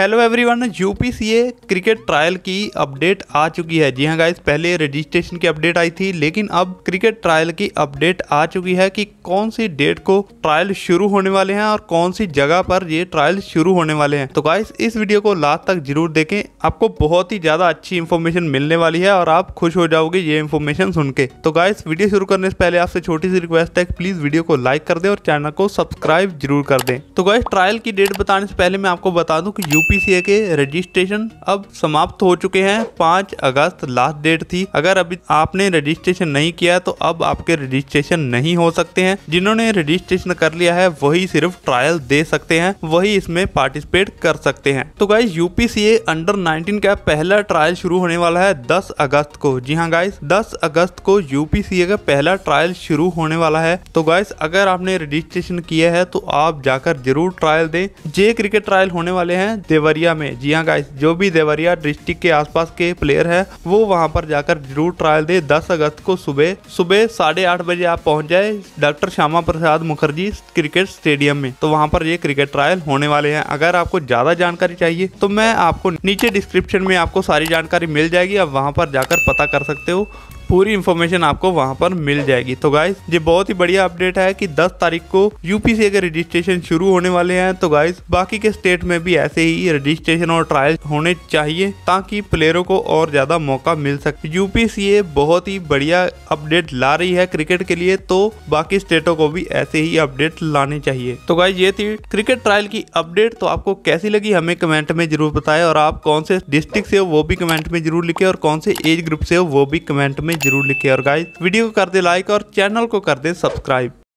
hello everyone UPCA cricket trial की update आ चुकी है जी हाँ गाइस पहले रजिस्ट्रेशन की अपडेट आई थी लेकिन अब क्रिकेट ट्रायल की अपडेट आ चुकी है कि कौन सी डेट को ट्रायल शुरू होने वाले हैं और कौन सी जगह पर ये ट्रायल शुरू होने वाले हैं तो गाइस इस वीडियो को लास्ट तक जरूर देखें आपको बहुत ही ज्यादा अच्छी इन्फॉर्मेशन मिलने वाली है और आप खुश हो जाओगे ये इन्फॉर्मेशन सुन के तो गाइस वीडियो शुरू करने से पहले आपसे छोटी सी रिक्वेस्ट है प्लीज वीडियो को लाइक कर दे और चैनल को सब्सक्राइब जरूर कर दे तो गाइस ट्रायल की डेट बताने से पहले मैं आपको बता दूँ की यूपी यूपीसीए के रजिस्ट्रेशन अब समाप्त हो चुके हैं पाँच अगस्त लास्ट डेट थी अगर अभी आपने रजिस्ट्रेशन नहीं किया तो अब आपके रजिस्ट्रेशन नहीं हो सकते हैं जिन्होंने रजिस्ट्रेशन कर लिया है वही सिर्फ ट्रायल दे सकते हैं वही इसमें पार्टिसिपेट कर सकते हैं तो गाइज यूपीसीए अंडर नाइनटीन का पहला ट्रायल शुरू होने वाला है दस अगस्त को जी हाँ गाइज दस अगस्त को यूपीसीए का पहला ट्रायल शुरू होने वाला है तो गाइस अगर आपने रजिस्ट्रेशन किया है तो आप जाकर जरूर ट्रायल दें जे क्रिकेट ट्रायल होने वाले हैं देवरिया में जी हाँ गाइस जो भी देवरिया डिस्ट्रिक्ट के आसपास के प्लेयर है वो वहाँ पर जाकर जरूर ट्रायल दे दस अगस्त को सुबह सुबह साढ़े आठ बजे आप पहुँच जाए doctor Shyama Prasad Mukherjee cricket stadium में तो वहाँ पर ये क्रिकेट ट्रायल होने वाले हैं अगर आपको ज्यादा जानकारी चाहिए तो मैं आपको नीचे डिस्क्रिप्शन में आपको सारी जानकारी मिल जाएगी आप वहाँ पर जाकर पता कर सकते हो पूरी इन्फॉर्मेशन आपको वहाँ पर मिल जाएगी तो गाइज ये बहुत ही बढ़िया अपडेट है कि 10 तारीख को यूपीसी के रजिस्ट्रेशन शुरू होने वाले हैं तो गाइज बाकी के स्टेट में भी ऐसे ही रजिस्ट्रेशन और ट्रायल होने चाहिए ताकि प्लेयरों को और ज्यादा मौका मिल सके यूपीसीए बहुत ही बढ़िया अपडेट ला रही है क्रिकेट के लिए तो बाकी स्टेटों को भी ऐसे ही अपडेट लाने चाहिए तो गाइज ये थी क्रिकेट ट्रायल की अपडेट तो आपको कैसी लगी हमें कमेंट में जरूर बताएं और आप कौन से डिस्ट्रिक्ट से हो वो भी कमेंट में जरूर लिखे और कौन से एज ग्रुप से हो वो भी कमेंट में जरूर लिखे और गाइज वीडियो को कर दे लाइक और चैनल को कर दे सब्सक्राइब